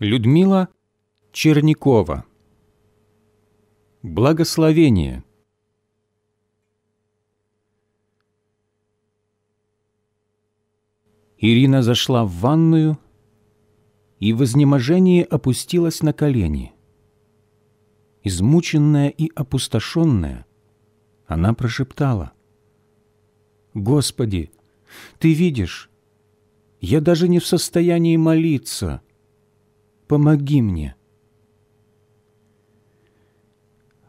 Людмила Черникова Благословение Ирина зашла в ванную и в изнеможении опустилась на колени. Измученная и опустошенная, она прошептала. «Господи, Ты видишь, я даже не в состоянии молиться» помоги мне».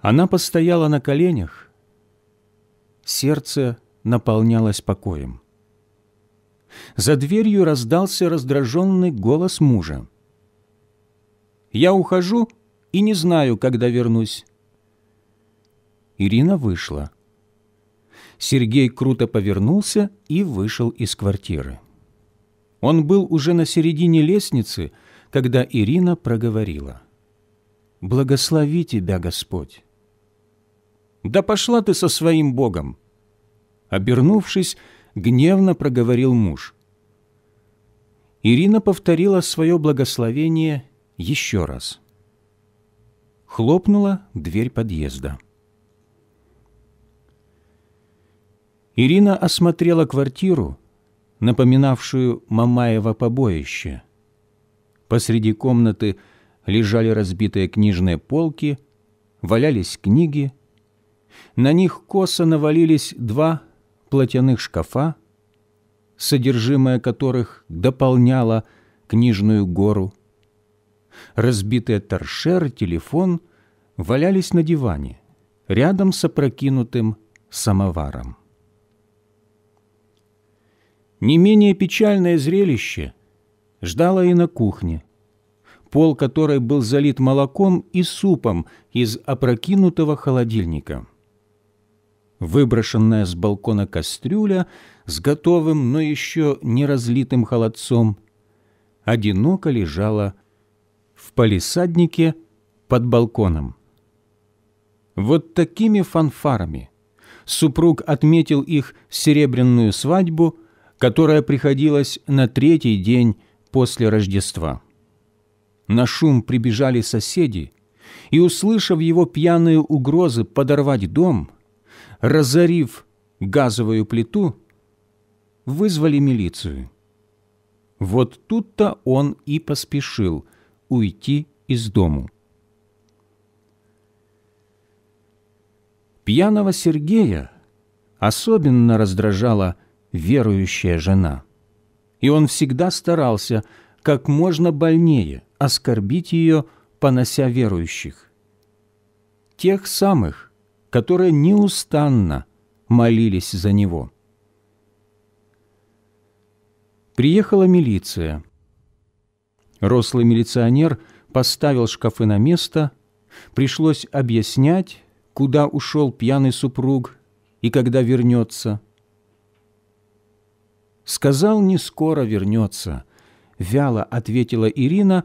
Она постояла на коленях, сердце наполнялось покоем. За дверью раздался раздраженный голос мужа. «Я ухожу и не знаю, когда вернусь». Ирина вышла. Сергей круто повернулся и вышел из квартиры. Он был уже на середине лестницы, когда Ирина проговорила. «Благослови тебя, Господь!» «Да пошла ты со своим Богом!» Обернувшись, гневно проговорил муж. Ирина повторила свое благословение еще раз. Хлопнула дверь подъезда. Ирина осмотрела квартиру, напоминавшую Мамаева побоище, Посреди комнаты лежали разбитые книжные полки, валялись книги. На них косо навалились два платяных шкафа, содержимое которых дополняло книжную гору. Разбитые торшер, телефон валялись на диване, рядом с опрокинутым самоваром. Не менее печальное зрелище – ждала и на кухне, пол которой был залит молоком и супом из опрокинутого холодильника. Выброшенная с балкона кастрюля с готовым, но еще не разлитым холодцом одиноко лежала в палисаднике под балконом. Вот такими фанфарами супруг отметил их серебряную свадьбу, которая приходилась на третий день после Рождества. На шум прибежали соседи, и, услышав его пьяные угрозы подорвать дом, разорив газовую плиту, вызвали милицию. Вот тут-то он и поспешил уйти из дому. Пьяного Сергея особенно раздражала верующая жена – и он всегда старался как можно больнее оскорбить ее, понося верующих. Тех самых, которые неустанно молились за него. Приехала милиция. Рослый милиционер поставил шкафы на место, пришлось объяснять, куда ушел пьяный супруг и когда вернется – Сказал, не скоро вернется. Вяло ответила Ирина,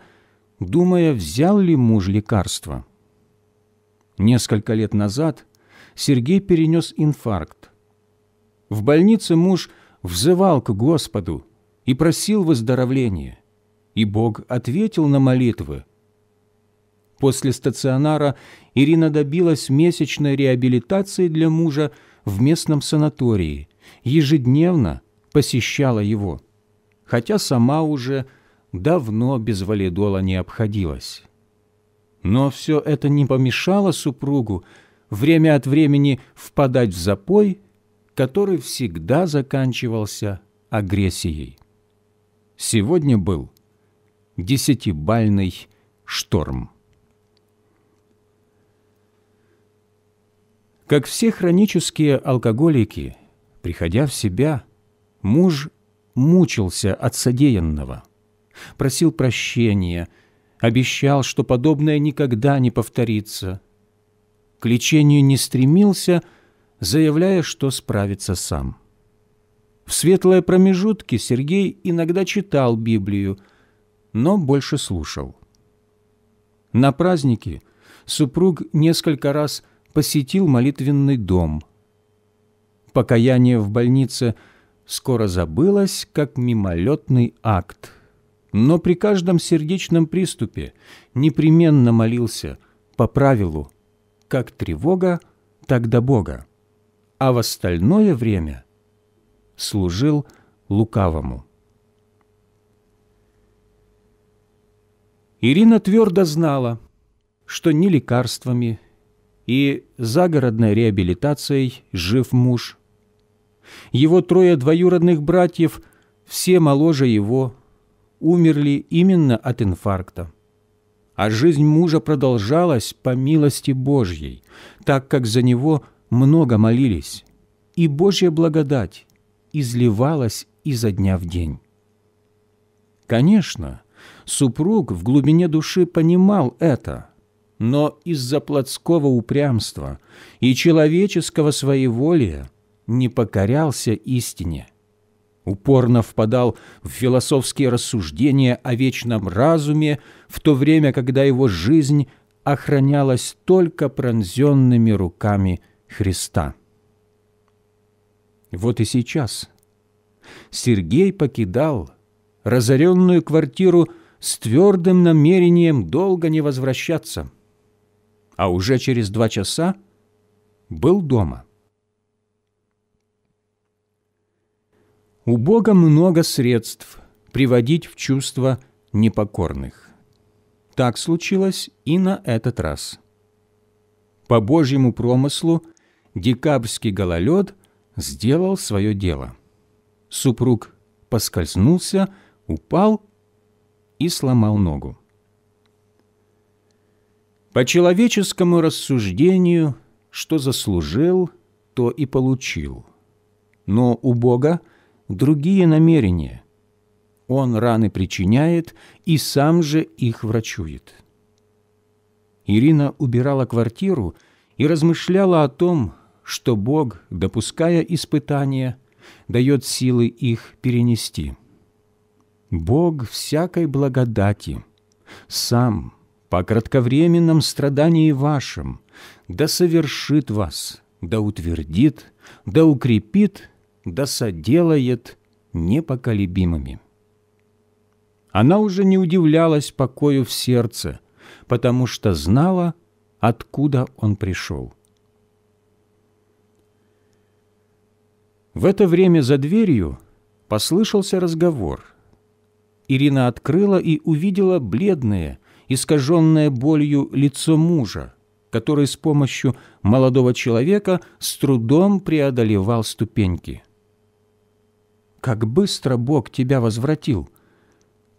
думая, взял ли муж лекарство. Несколько лет назад Сергей перенес инфаркт. В больнице муж взывал к Господу и просил выздоровления, и Бог ответил на молитвы. После стационара Ирина добилась месячной реабилитации для мужа в местном санатории, ежедневно посещала его, хотя сама уже давно без валидола не обходилась. Но все это не помешало супругу время от времени впадать в запой, который всегда заканчивался агрессией. Сегодня был десятибальный шторм. Как все хронические алкоголики, приходя в себя – Муж мучился от содеянного, просил прощения, обещал, что подобное никогда не повторится. К лечению не стремился, заявляя, что справится сам. В светлые промежутки Сергей иногда читал Библию, но больше слушал. На праздники супруг несколько раз посетил молитвенный дом. Покаяние в больнице – скоро забылось как мимолетный акт. Но при каждом сердечном приступе непременно молился по правилу «как тревога, так до Бога», а в остальное время служил лукавому. Ирина твердо знала, что ни лекарствами и загородной реабилитацией жив муж – его трое двоюродных братьев, все моложе его, умерли именно от инфаркта. А жизнь мужа продолжалась по милости Божьей, так как за него много молились, и Божья благодать изливалась изо дня в день. Конечно, супруг в глубине души понимал это, но из-за плотского упрямства и человеческого своеволия – не покорялся истине, упорно впадал в философские рассуждения о вечном разуме, в то время, когда его жизнь охранялась только пронзенными руками Христа. Вот и сейчас Сергей покидал разоренную квартиру с твердым намерением долго не возвращаться, а уже через два часа был дома. У Бога много средств приводить в чувство непокорных. Так случилось и на этот раз. По Божьему промыслу декабрьский гололед сделал свое дело. Супруг поскользнулся, упал и сломал ногу. По человеческому рассуждению, что заслужил, то и получил. Но у Бога – другие намерения. Он раны причиняет и сам же их врачует. Ирина убирала квартиру и размышляла о том, что Бог, допуская испытания, дает силы их перенести. Бог всякой благодати, сам по кратковременном страдании вашем, да совершит вас, да утвердит, да укрепит – да соделает непоколебимыми. Она уже не удивлялась покою в сердце, потому что знала, откуда он пришел. В это время за дверью послышался разговор. Ирина открыла и увидела бледное, искаженное болью лицо мужа, который с помощью молодого человека с трудом преодолевал ступеньки как быстро Бог тебя возвратил!»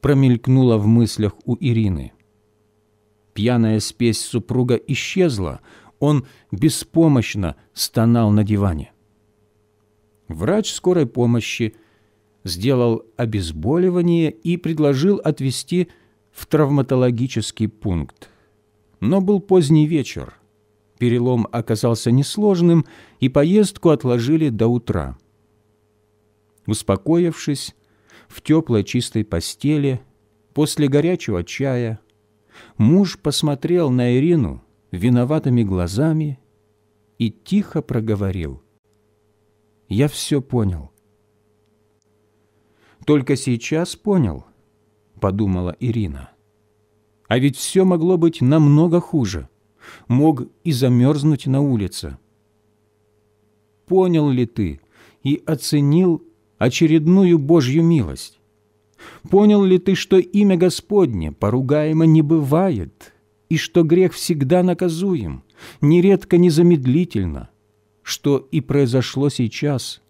Промелькнула в мыслях у Ирины. Пьяная спесь супруга исчезла, он беспомощно стонал на диване. Врач скорой помощи сделал обезболивание и предложил отвезти в травматологический пункт. Но был поздний вечер. Перелом оказался несложным, и поездку отложили до утра. Успокоившись, в теплой чистой постели, после горячего чая, муж посмотрел на Ирину виноватыми глазами и тихо проговорил. «Я все понял». «Только сейчас понял», — подумала Ирина. «А ведь все могло быть намного хуже. Мог и замерзнуть на улице». «Понял ли ты и оценил очередную Божью милость? Понял ли ты, что имя Господне поругаемо не бывает, и что грех всегда наказуем, нередко незамедлительно, что и произошло сейчас?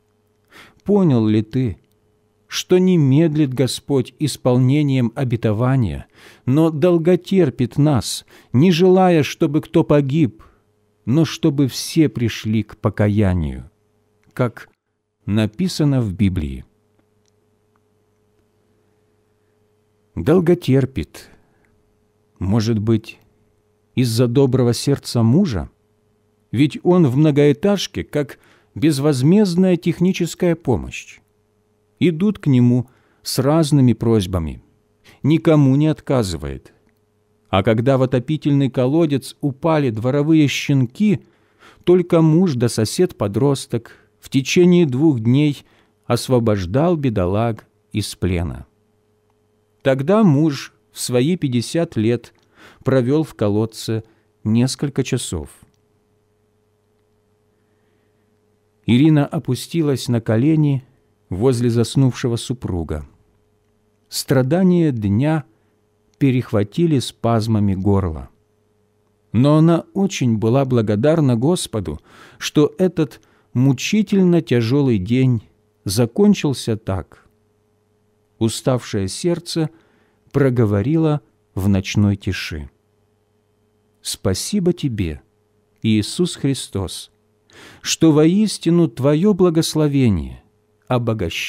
Понял ли ты, что не медлит Господь исполнением обетования, но долготерпит нас, не желая, чтобы кто погиб, но чтобы все пришли к покаянию, как написано в Библии. Долготерпит, может быть, из-за доброго сердца мужа, ведь он в многоэтажке, как безвозмездная техническая помощь. Идут к нему с разными просьбами, никому не отказывает. А когда в отопительный колодец упали дворовые щенки, только муж да сосед-подросток – в течение двух дней освобождал бедолаг из плена. Тогда муж в свои пятьдесят лет провел в колодце несколько часов. Ирина опустилась на колени возле заснувшего супруга. Страдания дня перехватили спазмами горла. Но она очень была благодарна Господу, что этот – мучительно тяжелый день закончился так. Уставшее сердце проговорило в ночной тиши. «Спасибо тебе, Иисус Христос, что воистину Твое благословение обогащает